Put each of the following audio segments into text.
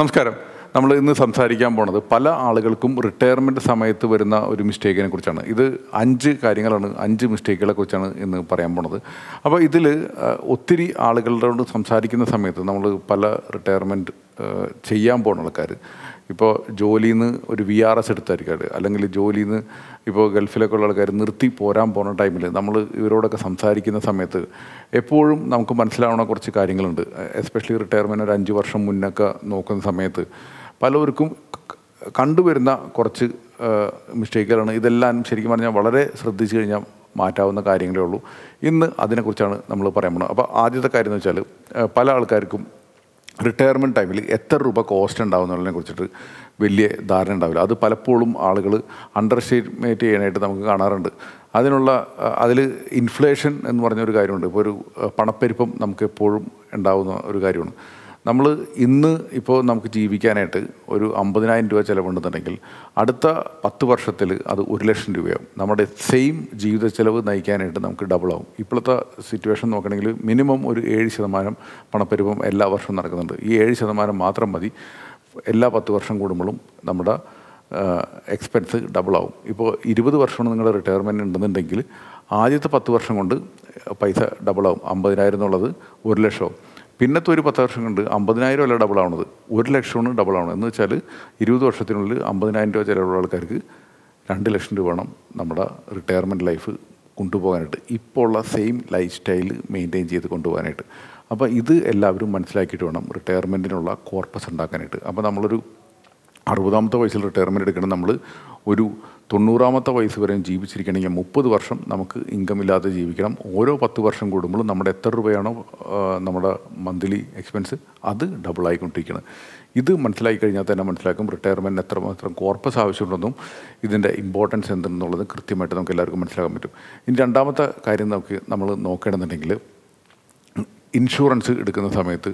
നമസ്കാരം നമ്മൾ ഇന്ന് സംസാരിക്കാൻ പോണത് പല ആളുകൾക്കും റിട്ടയർമെന്റ് സമയത്ത് വരുന്ന ഒരു മിസ്റ്റേക്കിനെ കുറിച്ചാണ് ഇത് അഞ്ച് കാര്യങ്ങളാണ് അഞ്ച് മിസ്റ്റേക്കുകളെ കുറിച്ചാണ് ഇന്ന് പറയാൻ പോണത് അപ്പോൾ ഇതിൽ ഒത്തിരി ആളുകളോട് സംസാരിക്കുന്ന സമയത്ത് നമ്മൾ പല റിട്ടയർമെൻറ്റ് ചെയ്യാൻ പോണ ആൾക്കാർ ഇപ്പോൾ ജോലിയിൽ നിന്ന് ഒരു വി ആർ എസ് എടുത്തായിരിക്കും അല്ലെങ്കിൽ ജോലിയിൽ നിന്ന് ഇപ്പോൾ ഗൾഫിലൊക്കെ ഉള്ള ആൾക്കാർ നിർത്തി പോരാൻ പോകുന്ന ടൈമിൽ നമ്മൾ ഇവരോടൊക്കെ സംസാരിക്കുന്ന സമയത്ത് എപ്പോഴും നമുക്ക് മനസ്സിലാവുന്ന കുറച്ച് കാര്യങ്ങളുണ്ട് എസ്പെഷ്യലി റിട്ടയർമെൻറ്റ് ഒരു അഞ്ച് വർഷം മുന്നൊക്കെ നോക്കുന്ന സമയത്ത് പലവർക്കും കണ്ടുവരുന്ന കുറച്ച് മിസ്റ്റേക്കുകളാണ് ഇതെല്ലാം ശരിക്കും പറഞ്ഞാൽ വളരെ ശ്രദ്ധിച്ചു കഴിഞ്ഞാൽ മാറ്റാവുന്ന കാര്യങ്ങളേ ഉള്ളൂ ഇന്ന് അതിനെക്കുറിച്ചാണ് നമ്മൾ പറയാൻ പോകുന്നത് അപ്പോൾ ആദ്യത്തെ കാര്യം എന്ന് വെച്ചാൽ പല ആൾക്കാർക്കും റിട്ടയർമെൻറ്റ് ടൈമിൽ എത്ര രൂപ കോസ്റ്റ് ഉണ്ടാവും എന്നുള്ളതിനെ കുറിച്ചിട്ട് വലിയ ധാരണ ഉണ്ടാവില്ല അത് പലപ്പോഴും ആളുകൾ അണ്ടർ എസ്റ്റിമേറ്റ് ചെയ്യാനായിട്ട് നമുക്ക് കാണാറുണ്ട് അതിനുള്ള അതിൽ ഇൻഫ്ലേഷൻ എന്ന് പറഞ്ഞൊരു കാര്യമുണ്ട് ഇപ്പോൾ ഒരു പണപ്പെരുപ്പം നമുക്ക് എപ്പോഴും ഉണ്ടാകുന്ന ഒരു കാര്യമാണ് നമ്മൾ ഇന്ന് ഇപ്പോൾ നമുക്ക് ജീവിക്കാനായിട്ട് ഒരു അമ്പതിനായിരം രൂപ ചിലവുണ്ടെന്നുണ്ടെങ്കിൽ അടുത്ത പത്ത് വർഷത്തിൽ അത് ഒരു ലക്ഷം രൂപയാവും നമ്മുടെ സെയിം ജീവിത ചിലവ് നയിക്കാനായിട്ട് നമുക്ക് ഡബിൾ ആവും ഇപ്പോഴത്തെ സിറ്റുവേഷൻ നോക്കണമെങ്കിൽ മിനിമം ഒരു ഏഴ് ശതമാനം പണപ്പെരുപ്പം എല്ലാ വർഷവും നടക്കുന്നുണ്ട് ഈ ഏഴ് ശതമാനം മാത്രം മതി എല്ലാ പത്ത് വർഷം കൂടുമ്പോഴും നമ്മുടെ എക്സ്പെൻസ് ഡബിൾ ആവും ഇപ്പോൾ ഇരുപത് വർഷമാണ് നിങ്ങളുടെ റിട്ടയർമെൻറ്റ് ഉണ്ടെന്നുണ്ടെങ്കിൽ ആദ്യത്തെ പത്ത് വർഷം കൊണ്ട് പൈസ ഡബിൾ ആവും അമ്പതിനായിരം എന്നുള്ളത് ഒരു ലക്ഷമാവും പിന്നത്തെ ഒരു പത്ത് വർഷം കൊണ്ട് അമ്പതിനായിരം അല്ല ഡബിൾ ആവണത് ഒരു ലക്ഷമാണ് ഡബിൾ ആവണത് എന്ന് വെച്ചാൽ ഇരുപത് വർഷത്തിനുള്ളിൽ അമ്പതിനായിരം രൂപ ചിലവുള്ള ആൾക്കാർക്ക് രണ്ട് ലക്ഷം രൂപ വേണം നമ്മുടെ റിട്ടയർമെൻറ്റ് ലൈഫ് കൊണ്ടുപോകാനായിട്ട് ഇപ്പോൾ ഉള്ള സെയിം ലൈഫ് സ്റ്റൈൽ മെയിൻറ്റെയിൻ ചെയ്ത് കൊണ്ടുപോകാനായിട്ട് അപ്പോൾ ഇത് എല്ലാവരും മനസ്സിലാക്കിയിട്ട് വേണം റിട്ടയർമെൻറ്റിനുള്ള കോർപ്പസ് ഉണ്ടാക്കാനായിട്ട് അപ്പോൾ നമ്മളൊരു അറുപതാമത്തെ വയസ്സിൽ റിട്ടയർമെൻറ്റ് എടുക്കണം നമ്മൾ ഒരു തൊണ്ണൂറാമത്തെ വയസ്സ് വരെയും ജീവിച്ചിരിക്കണമെങ്കിൽ മുപ്പത് വർഷം നമുക്ക് ഇൻകം ഇല്ലാതെ ജീവിക്കണം ഓരോ പത്ത് വർഷം കൂടുമ്പോഴും നമ്മുടെ എത്ര രൂപയാണോ നമ്മുടെ മന്ത്ലി എക്സ്പെൻസ് അത് ഡബിൾ ഇത് മനസ്സിലാക്കി കഴിഞ്ഞാൽ തന്നെ മനസ്സിലാക്കും റിട്ടയർമെൻറ്റിന് എത്രമാത്രം കോർപ്പസ് ആവശ്യമുണ്ടെന്നും ഇതിൻ്റെ ഇമ്പോർട്ടൻസ് എന്തെന്നുള്ളത് കൃത്യമായിട്ട് നമുക്ക് എല്ലാവർക്കും മനസ്സിലാക്കാൻ പറ്റും ഇനി രണ്ടാമത്തെ കാര്യം നമുക്ക് നമ്മൾ നോക്കണമെന്നുണ്ടെങ്കിൽ ഇൻഷുറൻസ് എടുക്കുന്ന സമയത്ത്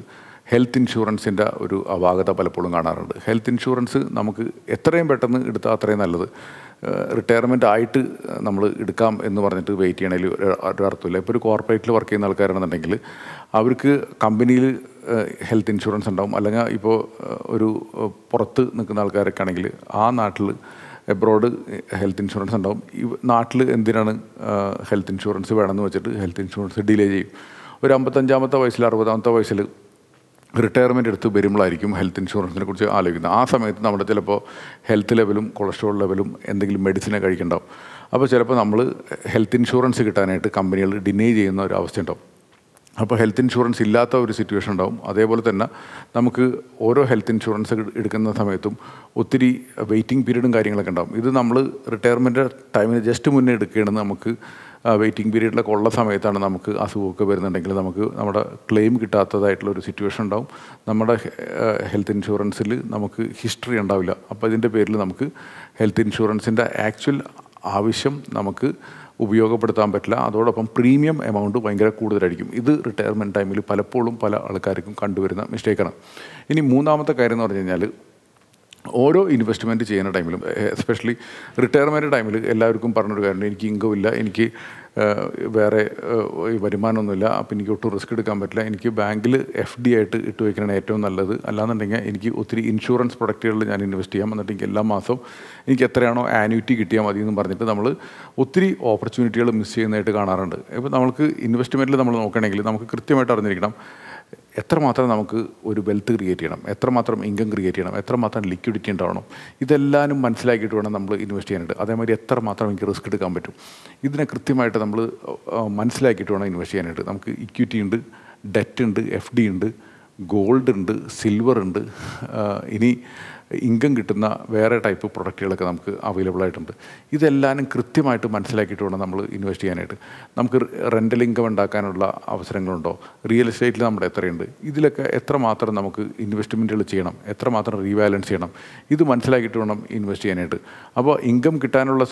ഹെൽത്ത് ഇൻഷുറൻസിൻ്റെ ഒരു അപാകത പലപ്പോഴും കാണാറുണ്ട് ഹെൽത്ത് ഇൻഷുറൻസ് നമുക്ക് എത്രയും പെട്ടെന്ന് എടുത്താൽ അത്രയും നല്ലത് റിട്ടയർമെൻ്റ് ആയിട്ട് നമ്മൾ എടുക്കാം എന്ന് പറഞ്ഞിട്ട് വെയിറ്റ് ചെയ്യണമെങ്കിൽ ഒരു അർത്ഥമില്ല ഇപ്പോൾ ഒരു കോർപ്പറേറ്റിൽ വർക്ക് ചെയ്യുന്ന ആൾക്കാരാണെന്നുണ്ടെങ്കിൽ അവർക്ക് കമ്പനിയിൽ ഹെൽത്ത് ഇൻഷുറൻസ് ഉണ്ടാവും അല്ലെങ്കിൽ ഇപ്പോൾ ഒരു പുറത്ത് നിൽക്കുന്ന ആൾക്കാരൊക്കെ ആണെങ്കിൽ ആ നാട്ടിൽ എബ്രോഡ് ഹെൽത്ത് ഇൻഷുറൻസ് ഉണ്ടാവും ഈ നാട്ടിൽ എന്തിനാണ് ഹെൽത്ത് ഇൻഷുറൻസ് വേണമെന്ന് വെച്ചിട്ട് ഹെൽത്ത് ഇൻഷുറൻസ് ഡിലേ ചെയ്യും ഒരു അമ്പത്തഞ്ചാമത്തെ വയസ്സിൽ അറുപതാമത്തെ വയസ്സിൽ റിട്ടയർമെൻ്റ് എടുത്ത് വരുമ്പോഴായിരിക്കും ഹെൽത്ത് ഇൻഷുറൻസിനെ കുറിച്ച് ആലോചിക്കുന്നത് ആ സമയത്ത് നമ്മുടെ ചിലപ്പോൾ ഹെൽത്ത് ലെവലും കൊളസ്ട്രോൾ ലെവലും എന്തെങ്കിലും മെഡിസിനെ കഴിക്കണ്ടാവും അപ്പോൾ ചിലപ്പോൾ നമ്മൾ ഹെൽത്ത് ഇൻഷുറൻസ് കിട്ടാനായിട്ട് കമ്പനികൾ ഡിനേ ചെയ്യുന്ന ഒരു അവസ്ഥ ഉണ്ടാവും അപ്പോൾ ഹെൽത്ത് ഇൻഷുറൻസ് ഇല്ലാത്ത ഒരു സിറ്റുവേഷൻ ഉണ്ടാവും അതേപോലെ തന്നെ നമുക്ക് ഓരോ ഹെൽത്ത് ഇൻഷുറൻസ് എടുക്കുന്ന സമയത്തും ഒത്തിരി വെയിറ്റിംഗ് പീരീഡും കാര്യങ്ങളൊക്കെ ഉണ്ടാവും ഇത് നമ്മൾ റിട്ടയർമെൻറ്റ് ടൈമിന് ജസ്റ്റ് മുന്നേ എടുക്കുകയാണെന്ന് നമുക്ക് വെയിറ്റിംഗ് പീരീഡിലൊക്കെ ഉള്ള സമയത്താണ് നമുക്ക് അസുഖമൊക്കെ വരുന്നുണ്ടെങ്കിൽ നമുക്ക് നമ്മുടെ ക്ലെയിം കിട്ടാത്തതായിട്ടുള്ള ഒരു സിറ്റുവേഷൻ ഉണ്ടാവും നമ്മുടെ ഹെൽത്ത് ഇൻഷുറൻസിൽ നമുക്ക് ഹിസ്റ്ററി ഉണ്ടാവില്ല അപ്പോൾ ഇതിൻ്റെ പേരിൽ നമുക്ക് ഹെൽത്ത് ഇൻഷുറൻസിൻ്റെ ആക്ച്വൽ ആവശ്യം നമുക്ക് ഉപയോഗപ്പെടുത്താൻ പറ്റില്ല അതോടൊപ്പം പ്രീമിയം എമൗണ്ട് ഭയങ്കര കൂടുതലായിരിക്കും ഇത് റിട്ടയർമെൻറ്റ് ടൈമിൽ പലപ്പോഴും പല ആൾക്കാർക്കും കണ്ടുവരുന്ന മിസ്റ്റേക്കാണ് ഇനി മൂന്നാമത്തെ കാര്യം എന്ന് പറഞ്ഞു കഴിഞ്ഞാൽ ഓരോ ഇൻവെസ്റ്റ്മെൻറ്റ് ചെയ്യുന്ന ടൈമിലും എസ്പെഷ്യലി റിട്ടയർമെൻറ്റ് ടൈമിൽ എല്ലാവർക്കും പറഞ്ഞൊരു കാര്യമുണ്ട് എനിക്ക് ഇൻകം ഇല്ല എനിക്ക് വേറെ വരുമാനമൊന്നുമില്ല അപ്പോൾ എനിക്ക് ഒട്ടും റിസ്ക് എടുക്കാൻ പറ്റില്ല എനിക്ക് ബാങ്കിൽ എഫ് ഡി ആയിട്ട് ഇട്ട് വയ്ക്കണതാണ് ഏറ്റവും നല്ലത് അല്ലാന്നുണ്ടെങ്കിൽ എനിക്ക് ഒത്തിരി ഇൻഷുറൻസ് പ്രൊഡക്റ്റുകളിൽ ഞാൻ ഇൻവെസ്റ്റ് ചെയ്യാം എന്നിട്ടെങ്കിൽ എല്ലാ മാസവും എനിക്ക് എത്രയാണോ ആനുവിറ്റി കിട്ടിയാൽ മതി എന്ന് പറഞ്ഞിട്ട് നമ്മൾ ഒത്തിരി ഓപ്പർച്യൂണിറ്റികൾ മിസ് ചെയ്യുന്നതായിട്ട് കാണാറുണ്ട് ഇപ്പോൾ നമുക്ക് ഇൻവെസ്റ്റ്മെൻറ്റിൽ നമ്മൾ നോക്കുകയാണെങ്കിൽ നമുക്ക് കൃത്യമായിട്ട് അറിഞ്ഞിരിക്കണം എത്രമാത്രം നമുക്ക് ഒരു വെൽത്ത് ക്രിയേറ്റ് ചെയ്യണം എത്രമാത്രം ഇൻകം ക്രിയേറ്റ് ചെയ്യണം എത്രമാത്രം ലിക്വിഡിറ്റി ഉണ്ടാവണം ഇതെല്ലാം മനസ്സിലാക്കിയിട്ട് വേണം നമ്മൾ ഇൻവെസ്റ്റ് ചെയ്യാനായിട്ട് അതേമാതിരി എത്രമാത്രം എനിക്ക് റിസ്ക് എടുക്കാൻ പറ്റും ഇതിനെ കൃത്യമായിട്ട് നമ്മൾ മനസ്സിലാക്കിയിട്ട് വേണം ഇൻവെസ്റ്റ് ചെയ്യാനായിട്ട് നമുക്ക് ഇക്വിറ്റി ഉണ്ട് ഡെറ്റ് ഉണ്ട് എഫ് ഡി ഉണ്ട് ഗോൾഡ് ഉണ്ട് സിൽവർ ഉണ്ട് ഇനി ഇൻകം കിട്ടുന്ന വേറെ ടൈപ്പ് പ്രൊഡക്റ്റുകളൊക്കെ നമുക്ക് അവൈലബിൾ ആയിട്ടുണ്ട് ഇതെല്ലാവരും കൃത്യമായിട്ട് മനസ്സിലാക്കിയിട്ട് വേണം നമ്മൾ ഇൻവെസ്റ്റ് ചെയ്യാനായിട്ട് നമുക്ക് റെൻ്റൽ ഇൻകം ഉണ്ടാക്കാനുള്ള അവസരങ്ങളുണ്ടോ റിയൽ എസ്റ്റേറ്റിൽ നമ്മുടെ എത്രയുണ്ട് ഇതിലൊക്കെ എത്രമാത്രം നമുക്ക് ഇൻവെസ്റ്റ്മെൻറ്റുകൾ ചെയ്യണം എത്രമാത്രം റീവാലൻസ് ചെയ്യണം ഇത് മനസ്സിലാക്കിയിട്ട് വേണം ഇൻവെസ്റ്റ് ചെയ്യാനായിട്ട് അപ്പോൾ ഇൻകം കിട്ടാനുള്ള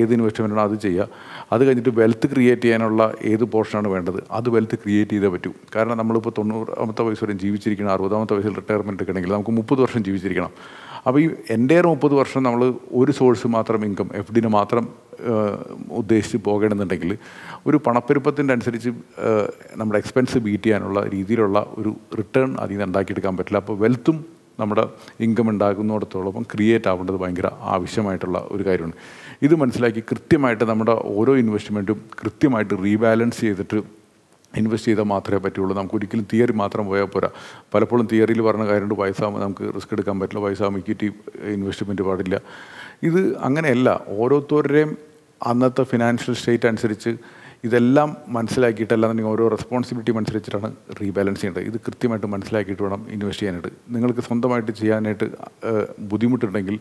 ഏത് ഇൻവെസ്റ്റ്മെൻറ്റാണോ അത് ചെയ്യുക അത് കഴിഞ്ഞിട്ട് വെൽത്ത് ക്രിയേറ്റ് ചെയ്യാനുള്ള ഏത് പോർഷനാണ് വേണ്ടത് അത് വെൽത്ത് ക്രിയേറ്റ് ചെയ്തേ പറ്റൂ കാരണം നമ്മളിപ്പോൾ തൊണ്ണൂറാമത്തെ വയസ്സ് വരെ ജീവിച്ചിരിക്കണം അറുപതാമത്തെ വയസ്സിൽ റിട്ടയർമെൻറ്റ് എടുക്കണമെങ്കിൽ നമുക്ക് മുപ്പത് വർഷം ജീവിച്ചിരിക്കണം ചെയ്യണം അപ്പോൾ ഈ എൻ്റെ മുപ്പത് വർഷം നമ്മൾ ഒരു സോഴ്സ് മാത്രം ഇൻകം എഫ് ഡിന് മാത്രം ഉദ്ദേശിച്ച് പോകണമെന്നുണ്ടെങ്കിൽ ഒരു പണപ്പെരുപ്പത്തിൻ്റെ അനുസരിച്ച് നമ്മുടെ എക്സ്പെൻസ് ബീറ്റ് ചെയ്യാനുള്ള രീതിയിലുള്ള ഒരു റിട്ടേൺ അതിൽ നിന്ന് ഉണ്ടാക്കിയെടുക്കാൻ പറ്റില്ല അപ്പോൾ വെൽത്തും നമ്മുടെ ഇൻകം ഉണ്ടാകുന്നിടത്തോളം ക്രിയേറ്റ് ആവേണ്ടത് ഭയങ്കര ആവശ്യമായിട്ടുള്ള ഒരു കാര്യമാണ് ഇത് മനസ്സിലാക്കി കൃത്യമായിട്ട് നമ്മുടെ ഓരോ ഇൻവെസ്റ്റ്മെൻറ്റും കൃത്യമായിട്ട് റീബാലൻസ് ചെയ്തിട്ട് ഇൻവെസ്റ്റ് ചെയ്താൽ മാത്രമേ പറ്റുള്ളൂ നമുക്ക് ഒരിക്കലും തിയറി മാത്രം പോയാൽ പോരാ പലപ്പോഴും തിയറിയിൽ പറഞ്ഞ കാര്യമുണ്ട് വയസ്സാകുമ്പോൾ നമുക്ക് റിസ്ക് എടുക്കാൻ പറ്റില്ല വയസ്സാകുമ്പോൾ ഇക്വിറ്റി ഇൻവെസ്റ്റ്മെൻറ്റ് പാടില്ല ഇത് അങ്ങനെയല്ല ഓരോരുത്തരുടെയും അന്നത്തെ ഫിനാൻഷ്യൽ സ്റ്റേറ്റ് അനുസരിച്ച് ഇതെല്ലാം മനസ്സിലാക്കിയിട്ടല്ലാന്നുണ്ടെങ്കിൽ ഓരോ റെസ്പോൺസിബിലിറ്റി അനുസരിച്ചിട്ടാണ് റീബാലൻസ് ചെയ്യേണ്ടത് ഇത് കൃത്യമായിട്ട് മനസ്സിലാക്കിയിട്ട് വേണം ഇൻവെസ്റ്റ് ചെയ്യാനായിട്ട് നിങ്ങൾക്ക് സ്വന്തമായിട്ട് ചെയ്യാനായിട്ട് ബുദ്ധിമുട്ടുണ്ടെങ്കിൽ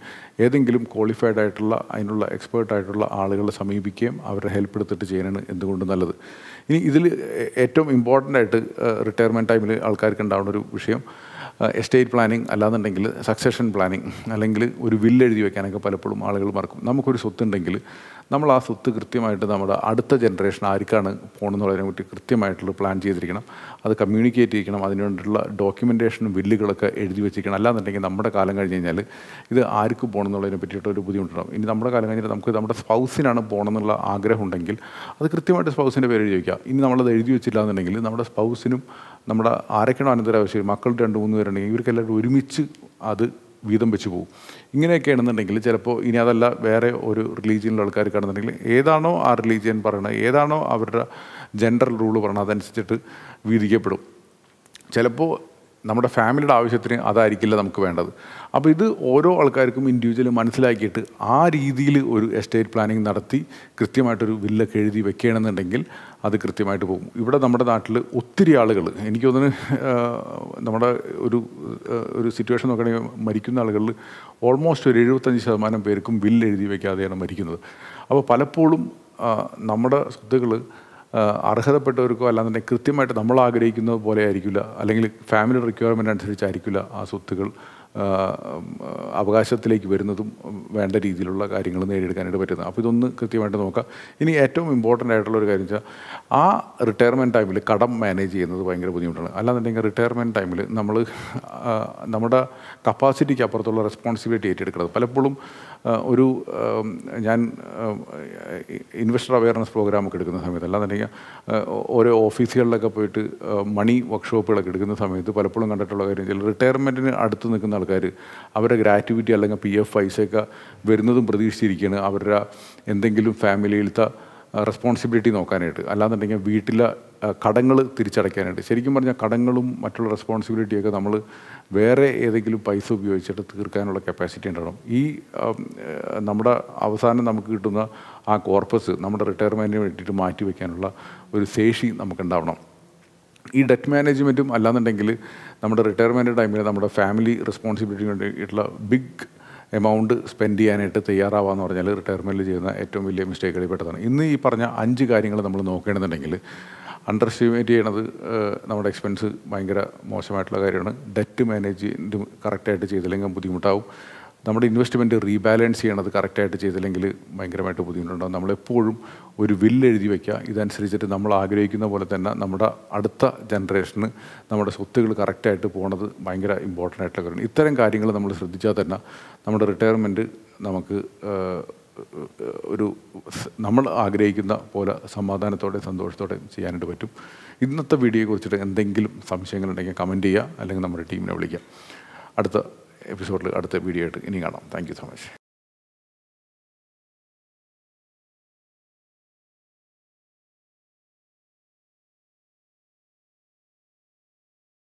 ഏതെങ്കിലും ക്വാളിഫൈഡ് ആയിട്ടുള്ള അതിനുള്ള എക്സ്പേർട്ട് ആയിട്ടുള്ള ആളുകളെ സമീപിക്കുകയും അവരെ ഹെൽപ്പ് എടുത്തിട്ട് ചെയ്യാനാണ് എന്തുകൊണ്ട് നല്ലത് ഇനി ഇതിൽ ഏറ്റവും ഇമ്പോർട്ടൻ്റ് ആയിട്ട് റിട്ടയർമെൻറ്റ് ടൈമിൽ ആൾക്കാർക്ക് ഉണ്ടാവുന്ന ഒരു വിഷയം എസ്റ്റേറ്റ് പ്ലാനിങ് അല്ലാന്നുണ്ടെങ്കിൽ സക്സഷൻ പ്ലാനിങ് അല്ലെങ്കിൽ ഒരു വില്ല് എഴുതി വെക്കാനൊക്കെ പലപ്പോഴും ആളുകൾ മറക്കും നമുക്കൊരു സ്വത്തുണ്ടെങ്കിൽ നമ്മൾ ആ സ്വത്ത് കൃത്യമായിട്ട് നമ്മുടെ അടുത്ത ജനറേഷൻ ആർക്കാണ് പോകണമെന്നുള്ളതിനെ പറ്റി കൃത്യമായിട്ടുള്ള പ്ലാൻ ചെയ്തിരിക്കണം അത് കമ്മ്യൂണിക്കേറ്റ് ചെയ്യിക്കണം അതിനുവേണ്ടിയുള്ള ഡോക്യുമെൻറ്റേഷനും ബില്ലുകളൊക്കെ എഴുതി വെച്ചിരിക്കണം അല്ലാന്നുണ്ടെങ്കിൽ നമ്മുടെ കാലം കഴിഞ്ഞ് കഴിഞ്ഞാൽ ഇത് ആർക്ക് പോകണമെന്നുള്ളതിനെ പറ്റിയിട്ട് ഒരു ബുദ്ധിമുട്ടുണ്ടാകും ഇനി നമ്മുടെ കാലം കഴിഞ്ഞാൽ നമുക്ക് നമ്മുടെ സ്പൗസിനാണ് പോകണമെന്നുള്ള ആഗ്രഹം ഉണ്ടെങ്കിൽ അത് കൃത്യമായിട്ട് സ്പൗസിൻ്റെ പേര് എഴുതി വയ്ക്കുക ഇനി നമ്മളത് എഴുതി വെച്ചില്ല എന്നുണ്ടെങ്കിൽ നമ്മുടെ സ്പൗസിനും നമ്മുടെ ആരൊക്കെയാണോ അനന്തരാവശ്യം മക്കൾ രണ്ട് മൂന്ന് പേരുണ്ടെങ്കിൽ ഇവർക്കെല്ലാവരും ഒരുമിച്ച് അത് വീതം വെച്ച് പോകും ഇങ്ങനെയൊക്കെ ആണെന്നുണ്ടെങ്കിൽ ചിലപ്പോൾ ഇനി അതല്ല വേറെ ഒരു റിലീജിയനിലെ ആൾക്കാർ കാണുന്നുണ്ടെങ്കിൽ ഏതാണോ ആ റിലീജിയൻ പറയണത് ഏതാണോ അവരുടെ ജെൻഡർ റൂൾ പറയണത് അതനുസരിച്ചിട്ട് വീതിക്കപ്പെടും ചിലപ്പോൾ നമ്മുടെ ഫാമിലിയുടെ ആവശ്യത്തിന് അതായിരിക്കില്ല നമുക്ക് വേണ്ടത് അപ്പോൾ ഇത് ഓരോ ആൾക്കാർക്കും ഇൻഡിവിജ്വലി മനസ്സിലാക്കിയിട്ട് ആ രീതിയിൽ ഒരു എസ്റ്റേറ്റ് പ്ലാനിങ് നടത്തി കൃത്യമായിട്ടൊരു വില്ലൊക്കെ എഴുതി വെക്കുകയാണെന്നുണ്ടെങ്കിൽ അത് കൃത്യമായിട്ട് പോകും ഇവിടെ നമ്മുടെ നാട്ടിൽ ഒത്തിരി ആളുകൾ എനിക്ക് നമ്മുടെ ഒരു ഒരു സിറ്റുവേഷൻ നോക്കുകയാണെങ്കിൽ മരിക്കുന്ന ആളുകളിൽ ഓൾമോസ്റ്റ് ഒരു എഴുപത്തഞ്ച് ശതമാനം പേർക്കും വില്ല് എഴുതി വയ്ക്കാതെയാണ് മരിക്കുന്നത് അപ്പോൾ പലപ്പോഴും നമ്മുടെ സ്വത്തുക്കൾ അർഹതപ്പെട്ടവർക്കോ അല്ലാന്നുണ്ടെങ്കിൽ കൃത്യമായിട്ട് നമ്മൾ ആഗ്രഹിക്കുന്നത് പോലെ ആയിരിക്കില്ല അല്ലെങ്കിൽ ഫാമിലി റിക്വയർമെൻ്റ് അനുസരിച്ചായിരിക്കില്ല ആ സ്വത്തുകൾ അവകാശത്തിലേക്ക് വരുന്നതും വേണ്ട രീതിയിലുള്ള കാര്യങ്ങൾ നേടിയെടുക്കാനായിട്ട് പറ്റുന്നത് അപ്പോൾ ഇതൊന്ന് കൃത്യമായിട്ട് നോക്കാം ഇനി ഏറ്റവും ഇമ്പോർട്ടൻ്റ് ആയിട്ടുള്ള ഒരു കാര്യം വെച്ചാൽ ആ റിട്ടയർമെൻറ്റ് ടൈമിൽ കടം മാനേജ് ചെയ്യുന്നത് ഭയങ്കര ബുദ്ധിമുട്ടാണ് അല്ലാന്നുണ്ടെങ്കിൽ റിട്ടയർമെൻറ്റ് ടൈമിൽ നമ്മൾ നമ്മുടെ കപ്പാസിറ്റിക്ക് അപ്പുറത്തുള്ള റെസ്പോൺസിബിലിറ്റി ഏറ്റെടുക്കുന്നത് പലപ്പോഴും ഒരു ഞാൻ ഇൻവെസ്റ്റർ അവയർനെസ് പ്രോഗ്രാമൊക്കെ എടുക്കുന്ന സമയത്ത് അല്ലാന്നുണ്ടെങ്കിൽ ഓരോ ഓഫീസുകളിലൊക്കെ പോയിട്ട് മണി വർക്ക്ഷോപ്പുകളൊക്കെ എടുക്കുന്ന സമയത്ത് പലപ്പോഴും കണ്ടിട്ടുള്ള കാര്യം വെച്ചാൽ റിട്ടയർമെൻറ്റിന് അടുത്ത് നിൽക്കുന്ന ആൾക്കാർ അവരുടെ ഗ്രാറ്റുവിറ്റി അല്ലെങ്കിൽ പി എഫ് പൈസയൊക്കെ വരുന്നതും പ്രതീക്ഷിച്ചിരിക്കുകയാണ് അവരുടെ എന്തെങ്കിലും ഫാമിലിയിലത്തെ റെസ്പോൺസിബിലിറ്റി നോക്കാനായിട്ട് അല്ലാന്നുണ്ടെങ്കിൽ വീട്ടിലെ കടങ്ങൾ തിരിച്ചടയ്ക്കാനായിട്ട് ശരിക്കും പറഞ്ഞാൽ കടങ്ങളും മറ്റുള്ള റെസ്പോൺസിബിലിറ്റിയൊക്കെ നമ്മൾ വേറെ ഏതെങ്കിലും പൈസ ഉപയോഗിച്ചിട്ട് തീർക്കാനുള്ള കപ്പാസിറ്റി ഉണ്ടാകണം ഈ നമ്മുടെ അവസാനം നമുക്ക് കിട്ടുന്ന ആ കോർപ്പസ് നമ്മുടെ റിട്ടയർമെൻറ്റിന് വേണ്ടിയിട്ട് മാറ്റി വയ്ക്കാനുള്ള ഒരു ശേഷി നമുക്കുണ്ടാവണം ഈ ഡെറ്റ് മാനേജ്മെൻറ്റും അല്ലാന്നുണ്ടെങ്കിൽ നമ്മുടെ റിട്ടയർമെൻറ്റ് ടൈമിൽ നമ്മുടെ ഫാമിലി റെസ്പോൺസിബിലിറ്റി വേണ്ടിയിട്ടുള്ള ബിഗ് എമൗണ്ട് സ്പെൻഡ് ചെയ്യാനായിട്ട് തയ്യാറാവാന്ന് എന്ന് പറഞ്ഞാൽ റിട്ടയർമെൻറ്റിൽ ചെയ്യുന്ന ഏറ്റവും വലിയ മിസ്റ്റേക്കുകളിൽ പെട്ടതാണ് ഇന്ന് ഈ പറഞ്ഞ അഞ്ച് കാര്യങ്ങൾ നമ്മൾ നോക്കേണ്ടതുണ്ടെങ്കിൽ അണ്ടർ എസ്റ്റിമേറ്റ് ചെയ്യണത് നമ്മുടെ എക്സ്പെൻസ് ഭയങ്കര മോശമായിട്ടുള്ള കാര്യമാണ് ഡെറ്റ് മാനേജ്മെൻറ്റ് കറക്റ്റായിട്ട് ചെയ്തില്ലെങ്കിൽ ബുദ്ധിമുട്ടാവും നമ്മുടെ ഇൻവെസ്റ്റ്മെൻറ്റ് റീബാലൻസ് ചെയ്യണത് കറക്റ്റായിട്ട് ചെയ്തില്ലെങ്കിൽ ഭയങ്കരമായിട്ട് ബുദ്ധിമുട്ടുണ്ടാകും നമ്മളെപ്പോഴും ഒരു വില്ല് എഴുതി വയ്ക്കുക ഇതനുസരിച്ചിട്ട് നമ്മൾ ആഗ്രഹിക്കുന്ന പോലെ തന്നെ നമ്മുടെ അടുത്ത ജനറേഷന് നമ്മുടെ സ്വത്തുകൾ കറക്റ്റായിട്ട് പോകുന്നത് ഭയങ്കര ഇമ്പോർട്ടൻ്റ് ആയിട്ടുള്ള കാര്യമാണ് ഇത്തരം കാര്യങ്ങൾ നമ്മൾ ശ്രദ്ധിച്ചാൽ തന്നെ നമ്മുടെ റിട്ടയർമെൻറ്റ് നമുക്ക് ഒരു നമ്മൾ ആഗ്രഹിക്കുന്ന പോലെ സമാധാനത്തോടെ സന്തോഷത്തോടെ ചെയ്യാനായിട്ട് പറ്റും ഇന്നത്തെ വീഡിയോയെക്കുറിച്ചിട്ട് എന്തെങ്കിലും സംശയങ്ങളുണ്ടെങ്കിൽ കമൻറ്റ് ചെയ്യുക അല്ലെങ്കിൽ നമ്മുടെ ടീമിനെ വിളിക്കുക അടുത്ത എപ്പിസോഡിൽ അടുത്ത വീഡിയോ ആയിട്ട് ഇനി കാണാം താങ്ക് സോ മച്ച്